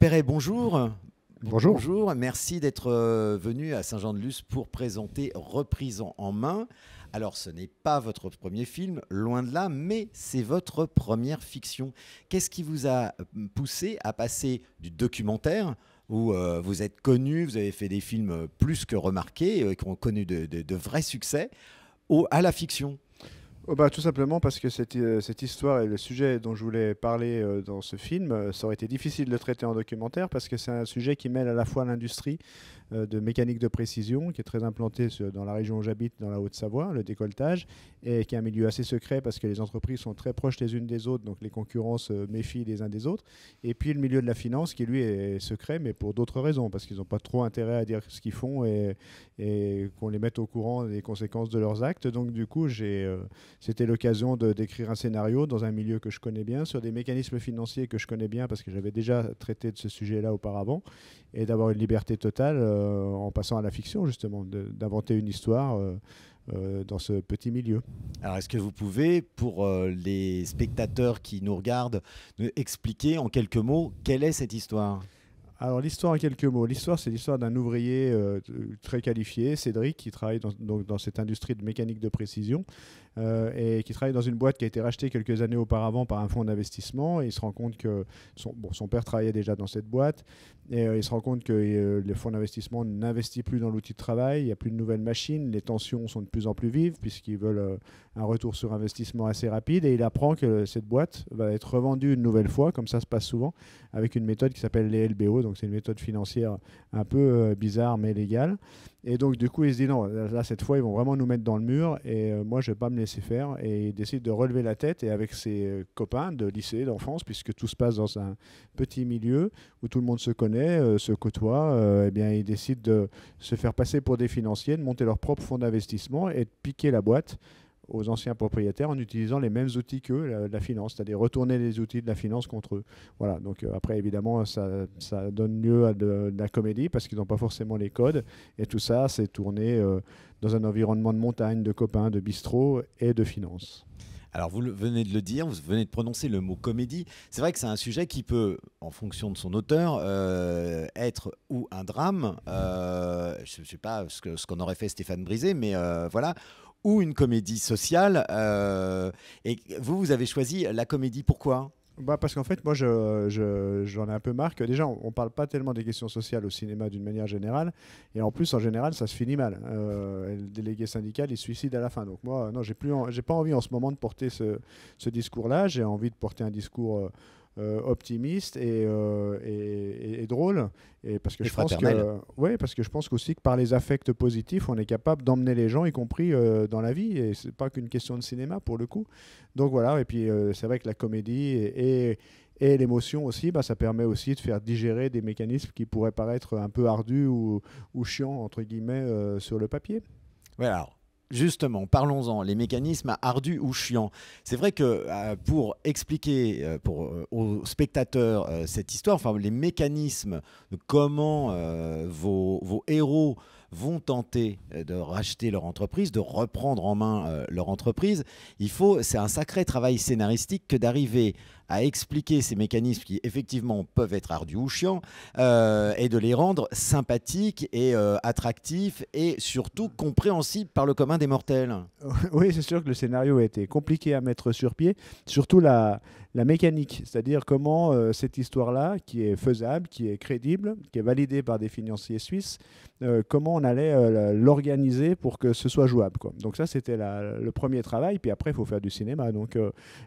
Perret, bonjour. Bonjour. merci d'être euh, venu à Saint-Jean-de-Luz pour présenter Reprise en main. Alors ce n'est pas votre premier film, loin de là, mais c'est votre première fiction. Qu'est-ce qui vous a euh, poussé à passer du documentaire où euh, vous êtes connu, vous avez fait des films plus que remarqués, et qui ont connu de, vrais succès, à la fiction Oh, bah, tout simplement parce que cette, euh, cette, histoire et le sujet dont je voulais parler euh, dans ce film, euh, ça aurait été difficile de le traiter en documentaire parce que c'est un sujet qui mêle à la fois l'industrie de mécanique de précision, qui est très implantée dans la région où j'habite, dans la Haute-Savoie, le décolletage, et qui est un milieu assez secret parce que les entreprises sont très proches les unes des autres, donc les concurrences méfient les uns des autres, et puis le milieu de la finance qui, lui, est secret, mais pour d'autres raisons, parce qu'ils n'ont pas trop intérêt à dire ce qu'ils font et, et qu'on les mette au courant des conséquences de leurs actes. Donc, du coup, j'ai... C'était l'occasion d'écrire un scénario dans un milieu que je connais bien, sur des mécanismes financiers que je connais bien parce que j'avais déjà traité de ce sujet-là auparavant, et d'avoir une liberté totale euh, en passant à la fiction, justement, d'inventer une histoire. Euh, euh, dans ce petit milieu. Alors, est-ce que vous pouvez, pour les spectateurs qui nous regardent, nous expliquer en quelques mots quelle est cette histoire alors l'histoire, en quelques mots. L'histoire, c'est l'histoire d'un ouvrier euh, très qualifié, Cédric, qui travaille dans, donc, dans, cette industrie de mécanique de précision euh, et qui travaille dans une boîte qui a été rachetée quelques années auparavant par un fonds d'investissement. il se rend compte que son, père travaillait déjà dans cette boîte et euh, il se rend compte que le fonds d'investissement n'investit plus dans l'outil de travail, il n'y a plus de nouvelles machines, les tensions sont de plus en plus vives puisqu'ils veulent un retour sur investissement assez rapide et il apprend que cette boîte va être revendue une nouvelle fois, comme ça se passe souvent, avec une méthode qui s'appelle les LBO donc c'est une méthode financière un peu euh, bizarre mais légale. Et donc du coup, ils se dit non, là cette fois, ils vont vraiment nous mettre dans le mur et euh, moi, je ne vais pas me laisser faire. Et il décide de relever la tête et avec ses euh, copains de lycée, d'enfance, puisque tout se passe dans un petit milieu où tout le monde se connaît, se côtoie, eh bien, ils décide de se faire passer pour des financiers, de monter leur propre fonds d'investissement et de piquer la boîte aux anciens propriétaires en utilisant les mêmes outils que la, finance, c'est-à-dire retourner les outils de la finance contre eux. Voilà, donc euh, après, évidemment, ça, ça, donne lieu à de, la comédie parce qu'ils n'ont pas forcément les codes et tout ça, c'est tourné euh, dans un environnement de montagne, de copains, de bistrot et de finance. Alors vous venez de le dire, vous venez de prononcer le mot comédie. C'est vrai que c'est un sujet qui peut, en fonction de son auteur, euh, être ou un drame. je ne sais pas ce qu'on aurait fait Stéphane Brisé, mais voilà, ou une comédie sociale. Euh, et vous, vous avez choisi la comédie. Pourquoi bah parce qu'en fait, moi, j'en je, ai un peu marre déjà, on ne parle pas tellement des questions sociales au cinéma d'une manière générale. Et en plus, en général, ça se finit mal. Euh, le délégué syndical, il se suicide à la fin. Donc moi, non, j'ai pas envie en ce moment de porter ce, ce discours-là. J'ai envie de porter un discours... Euh, euh, optimiste euh, et, et, drôle. Et parce que je pense que, ouais, parce que je pense aussi que par les affects positifs, on est capable d'emmener les gens, y compris euh, dans la vie. Et c'est pas qu'une question de cinéma pour le coup. Donc voilà. Et puis c'est vrai que la comédie et et l'émotion aussi, bah, ça permet aussi de faire digérer des mécanismes qui pourraient paraître un peu ardus ou, ou chiants, entre guillemets, sur le papier. voilà Justement, parlons-en, les mécanismes ardus ou chiants. C'est vrai que euh, pour expliquer euh, pour, euh, aux spectateurs cette histoire, enfin, les mécanismes de comment vos héros vont tenter euh, de racheter leur entreprise, de reprendre en main euh, leur entreprise. Il faut, c'est un sacré travail scénaristique que d'arriver à expliquer ces mécanismes qui effectivement peuvent être ardus ou chiants euh, et de les rendre sympathiques et attractifs et surtout compréhensibles par le commun des mortels. Oui, c'est sûr que le scénario a été compliqué à mettre sur pied, surtout la, la mécanique, c'est-à-dire comment euh, cette histoire-là, qui est faisable, qui est crédible, qui est validée par des financiers suisses, euh, comment on allait euh, l'organiser pour que ce soit jouable. Quoi. Donc ça, c'était le premier travail, puis après, il faut faire du cinéma. Donc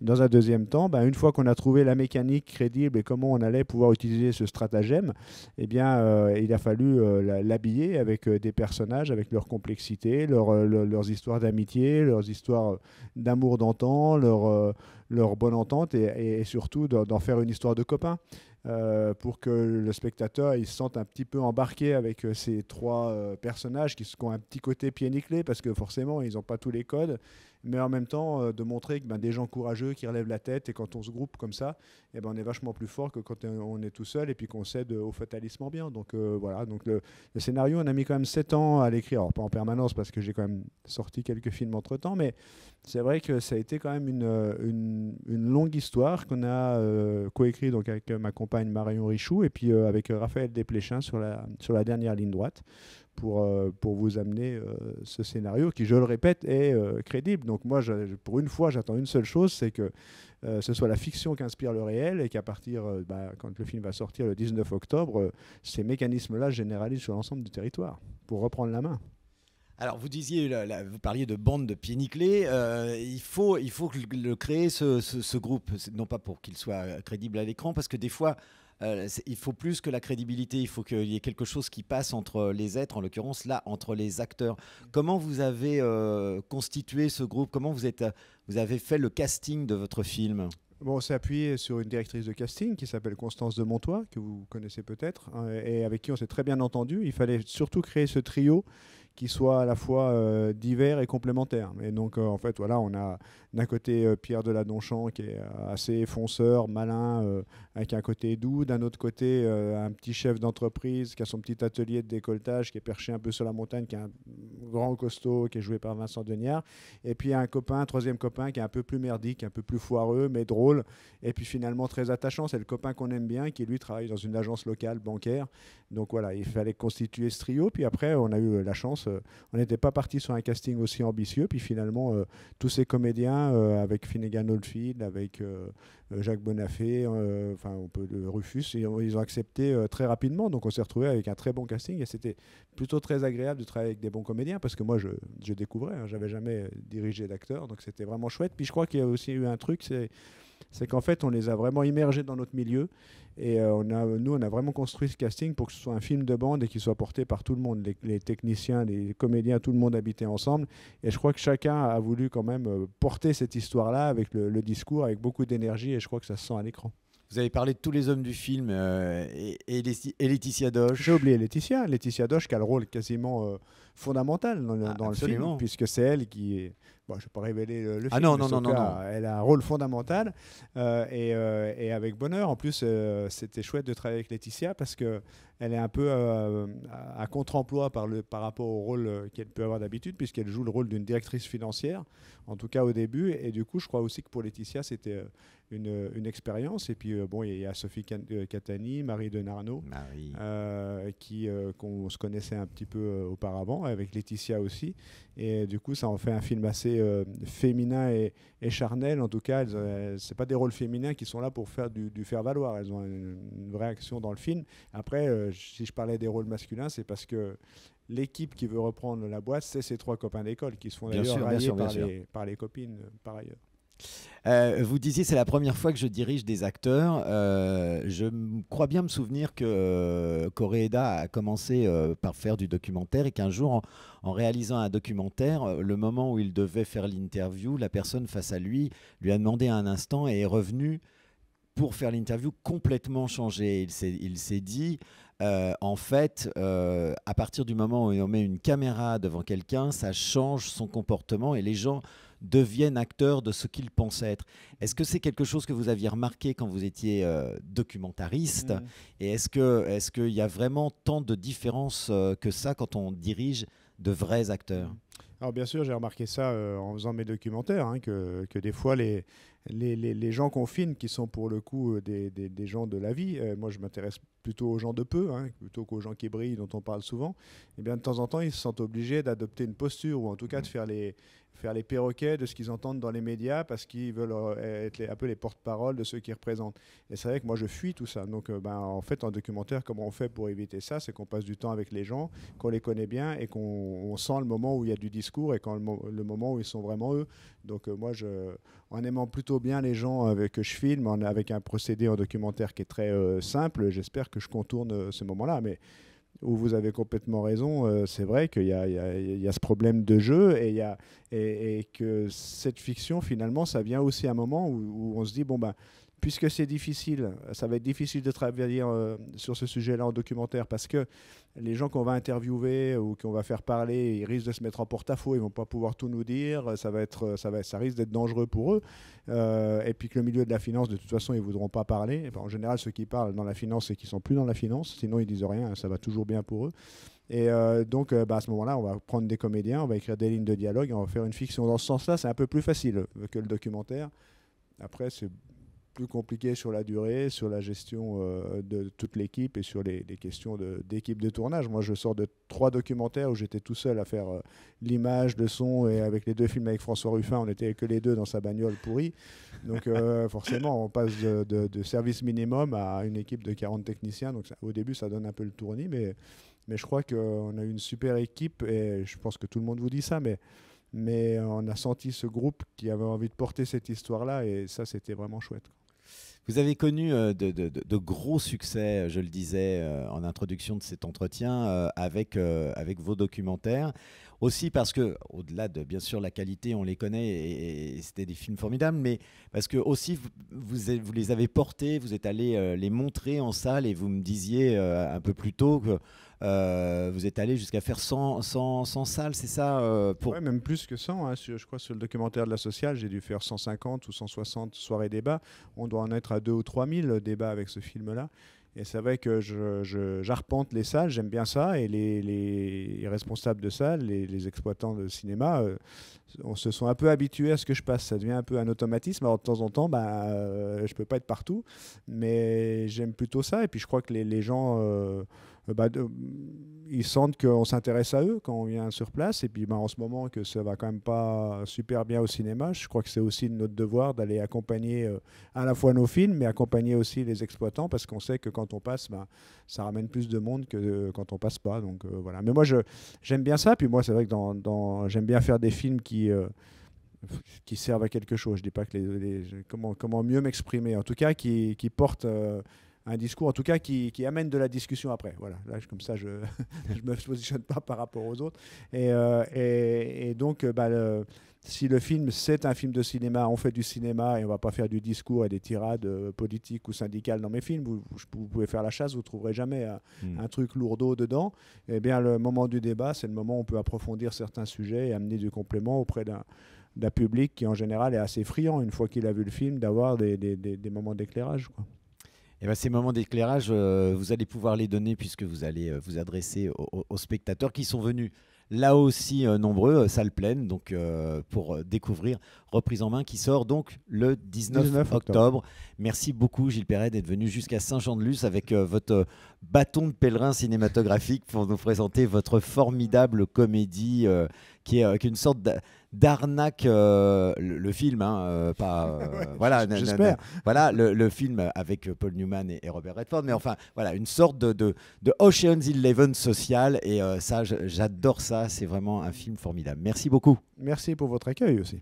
dans un deuxième temps, ben, une fois qu'on a trouvé la mécanique crédible et comment on allait pouvoir utiliser ce stratagème, eh bien, il a fallu l'habiller avec des personnages, avec leur complexité, leurs histoires d'amitié, leurs histoires d'amour d'antan, leur leur bonne entente et, surtout d'en faire une histoire de copains. Euh, pour que le spectateur il se sente un petit peu embarqué avec euh, ces trois euh, personnages qui, ont un petit côté pied nickelé parce que forcément ils n'ont pas tous les codes mais en même temps euh, de montrer que ben, des gens courageux qui relèvent la tête et quand on se groupe comme ça, et eh ben, on est vachement plus fort que quand euh, on est tout seul et puis qu'on cède euh, au fatalisme bien Donc voilà, donc le, scénario, on a mis quand même 7 ans à l'écrire, pas en permanence parce que j'ai quand même sorti quelques films entre-temps, mais c'est vrai que ça a été quand même une, une, longue histoire qu'on a coécrit donc avec ma compagne Marion Richoux et puis avec Raphaël Desplechin sur la, sur la dernière ligne droite pour, euh, pour vous amener euh, ce scénario qui, je le répète, est euh, crédible. Donc moi, pour une fois, j'attends une seule chose, c'est que ce soit la fiction qui inspire le réel et qu'à partir, bah, quand le film va sortir le 19 octobre, ces mécanismes-là généralisent sur l'ensemble du territoire pour reprendre la main. Alors vous disiez, vous parliez de bande de pieds nickelés. il faut, il faut le créer ce, ce groupe, non pas pour qu'il soit crédible à l'écran, parce que des fois, euh, il faut plus que la crédibilité, il faut qu'il y ait quelque chose qui passe entre les êtres, en l'occurrence là, entre les acteurs. Comment vous avez euh, constitué ce groupe Comment vous, vous avez fait le casting de votre film Bon, on s'est appuyé sur une directrice de casting qui s'appelle Constance de Montois, que vous connaissez peut-être, hein, et avec qui on s'est très bien entendu. Il fallait surtout créer ce trio qui soit à la fois euh, divers et complémentaires. Et donc, euh, en fait, voilà, on a d'un côté euh, Pierre de la Donchamp qui est assez fonceur, malin, avec un côté doux. D'un autre côté, un petit chef d'entreprise qui a son petit atelier de décolletage, qui est perché un peu sur la montagne, qui est un grand costaud, qui est joué par Vincent Deniard. Et puis, un copain, un troisième copain, qui est un peu plus merdique, un peu plus foireux, mais drôle. Et puis, finalement, très attachant. C'est le copain qu'on aime bien, qui lui travaille dans une agence locale bancaire. Donc, voilà, il fallait constituer ce trio. Puis après, on a eu la chance euh, on n'était pas parti sur un casting aussi ambitieux. Puis finalement, euh, tous ces comédiens, euh, avec Finnegan Oldfield, avec Jacques Bonafé, enfin, on peut, Rufus, ils ont, accepté très rapidement. Donc on s'est retrouvé avec un très bon casting et c'était plutôt très agréable de travailler avec des bons comédiens parce que moi, je, découvrais, hein. j'avais jamais dirigé d'acteur, donc c'était vraiment chouette. Puis je crois qu'il y a aussi eu un truc, c'est c'est qu'en fait, on les a vraiment immergés dans notre milieu. Et euh, on a, nous, on a vraiment construit ce casting pour que ce soit un film de bande et qu'il soit porté par tout le monde, les, techniciens, les comédiens, tout le monde habitait ensemble. Et je crois que chacun a voulu quand même euh, porter cette histoire-là avec le, discours, avec beaucoup d'énergie. Et je crois que ça se sent à l'écran. Vous avez parlé de tous les hommes du film euh, et, et, Laetitia Doche. J'ai oublié Laetitia. Laetitia Doche qui a le rôle quasiment fondamentale dans, le ah, film, puisque c'est elle qui Bon, je ne vais pas révéler le, ah film. Non, non, non, Elle a un rôle fondamental euh, et, euh, et, avec bonheur. En plus, euh, c'était chouette de travailler avec Laetitia parce qu'elle est un peu à contre-emploi par, le, par rapport au rôle qu'elle peut avoir d'habitude, puisqu'elle joue le rôle d'une directrice financière, en tout cas au début. Et du coup, je crois aussi que pour Laetitia, c'était une, une expérience. Et puis, bon, il y, a Sophie Catani, Marie Denarno qui, qu'on se connaissait un petit peu auparavant avec Laetitia aussi. Et du coup, ça en fait un film assez euh, féminin et, charnel. En tout cas, euh, c'est pas des rôles féminins qui sont là pour faire du, faire valoir. Elles ont une, réaction vraie action dans le film. Après, euh, si je parlais des rôles masculins, c'est parce que l'équipe qui veut reprendre la boîte, c'est ces trois copains d'école qui se font d'ailleurs railler par, les, copines par ailleurs. Euh, vous disiez c'est la première fois que je dirige des acteurs. Euh, je crois bien me souvenir que euh, Coréda a commencé par faire du documentaire et qu'un jour, en, réalisant un documentaire, le moment où il devait faire l'interview, la personne face à lui lui a demandé un instant et est revenue pour faire l'interview complètement changé. Il s'est dit, en fait, à partir du moment où on met une caméra devant quelqu'un, ça change son comportement et les gens deviennent acteurs de ce qu'ils pensent être. Est-ce que c'est quelque chose que vous aviez remarqué quand vous étiez euh, documentariste hmm. Et est-ce que est qu'il y a vraiment tant de différences euh, que ça quand on dirige de vrais acteurs alors bien sûr, j'ai remarqué ça euh, en faisant mes documentaires, hein, que, des fois les, les, les, gens qu'on filme, qui sont pour le coup des, gens de la vie, moi je m'intéresse plutôt aux gens de peu, hein, plutôt qu'aux gens qui brillent dont on parle souvent, et eh bien de temps en temps ils se sentent obligés d'adopter une posture, ou en tout cas de hmm. faire les, faire les perroquets de ce qu'ils entendent dans les médias parce qu'ils veulent euh, être un peu les porte-parole de ceux qu'ils représentent. Et c'est vrai que moi, je fuis tout ça. Donc, euh, ben, en fait, en documentaire, comment on fait pour éviter ça C'est qu'on passe du temps avec les gens, qu'on les connaît bien et qu'on sent le moment où il y a du discours et quand le, moment où ils sont vraiment eux. Donc, euh, moi, je, en aimant plutôt bien les gens avec, que je filme, avec un procédé en documentaire qui est très simple, j'espère que je contourne ce moment-là. Mais où vous avez complètement raison, euh, c'est vrai qu'il y, a ce problème de jeu et, que cette fiction, finalement, ça vient aussi à un moment où, où on se dit, bon, ben, puisque c'est difficile, ça va être difficile de travailler euh, sur ce sujet-là en documentaire parce que les gens qu'on va interviewer ou qu'on va faire parler, ils risquent de se mettre en porte-à-faux, ils vont pas pouvoir tout nous dire, ça va être, ça va, ça risque d'être dangereux pour eux. Euh, et puis que le milieu de la finance, de toute façon, ils voudront pas parler. Ben, en général, ceux qui parlent dans la finance, c'est qu'ils sont plus dans la finance, sinon ils disent rien, ça va toujours bien pour eux. Et euh, donc, ben, à ce moment-là, on va prendre des comédiens, on va écrire des lignes de dialogue, on va faire une fiction. Dans ce sens-là, c'est un peu plus facile que le documentaire. Après, c'est plus compliqué sur la durée, sur la gestion euh, de toute l'équipe et sur les, questions d'équipe de, tournage. Moi, je sors de trois documentaires où j'étais tout seul à faire euh, l'image, le son, et avec les deux films avec François Ruffin, on était que les deux dans sa bagnole pourrie. Donc, euh, forcément, on passe de, service minimum à une équipe de 40 techniciens. Donc, au début, ça donne un peu le tournis, mais, mais je crois qu'on a une super équipe, et je pense que tout le monde vous dit ça, mais mais on a senti ce groupe qui avait envie de porter cette histoire-là et ça, c'était vraiment chouette. Vous avez connu euh, de, gros succès, euh, je le disais euh, en introduction de cet entretien, avec, avec vos documentaires. Aussi parce que, au-delà de bien sûr la qualité, on les connaît et, c'était des films formidables, mais parce que aussi vous, vous les avez portés, vous êtes allé les montrer en salle et vous me disiez un peu plus tôt que euh, vous êtes allé jusqu'à faire 100, 100, 100 salles, c'est ça euh, Oui, même plus que 100. Hein, je crois sur le documentaire de la sociale, j'ai dû faire 150 ou 160 soirées débats. On doit en être à 2 ou 3 000 euh, débats avec ce film-là. Et c'est vrai que j'arpente je, les salles, j'aime bien ça, et les, responsables de salles, les, exploitants de cinéma, on se sont un peu habitués à ce que je passe. Ça devient un peu un automatisme. Alors de temps en temps, bah, je ne peux pas être partout, mais j'aime plutôt ça. Et puis je crois que les, gens... Euh, bah, mm, ils sentent qu'on s'intéresse à eux quand on vient sur place. Et puis bah, en ce moment, que ça va quand même pas super bien au cinéma, je crois que c'est aussi notre devoir d'aller accompagner euh, à la fois nos films, mais accompagner aussi les exploitants, parce qu'on sait que quand on passe, bah, ça ramène plus de monde que euh, quand on passe pas. Donc voilà. Mais moi, j'aime bien ça. Puis moi, c'est vrai que dans, j'aime bien faire des films qui qui servent à quelque chose. Je dis pas que comment, comment mieux m'exprimer. En tout cas, qui, qui portent un discours en tout cas qui, amène de la discussion après. Voilà, là, comme ça, je ne me positionne pas par rapport aux autres. Et, euh, et, donc, euh, bah, si le film, c'est un film de cinéma, on fait du cinéma et on va pas faire du discours et des tirades euh, politiques ou syndicales dans mes films. Vous, pouvez faire la chasse, vous trouverez jamais hmm. un, truc lourdeau dedans. Eh bien, le moment du débat, c'est le moment où on peut approfondir certains sujets et amener du complément auprès d'un public qui en général est assez friand une fois qu'il a vu le film d'avoir des, des moments d'éclairage. Quoi. Eh ben, ces moments d'éclairage, euh, vous allez pouvoir les donner puisque vous allez euh, vous adresser aux, spectateurs qui sont venus là aussi euh, nombreux, salle pleine, donc pour découvrir Reprise en main qui sort donc le 19, octobre. Merci beaucoup Gilles Perret d'être venu jusqu'à Saint-Jean-de-Luz avec votre bâton de pèlerin cinématographique pour nous présenter votre formidable comédie qui est, qui est une sorte de d'arnaque euh, le, film hein, euh, pas euh, voilà j'espère voilà le, film avec Paul Newman et, Robert Redford mais enfin voilà une sorte de, de, de Ocean's Eleven social et ça j'adore ça c'est vraiment un film formidable merci beaucoup merci pour votre accueil aussi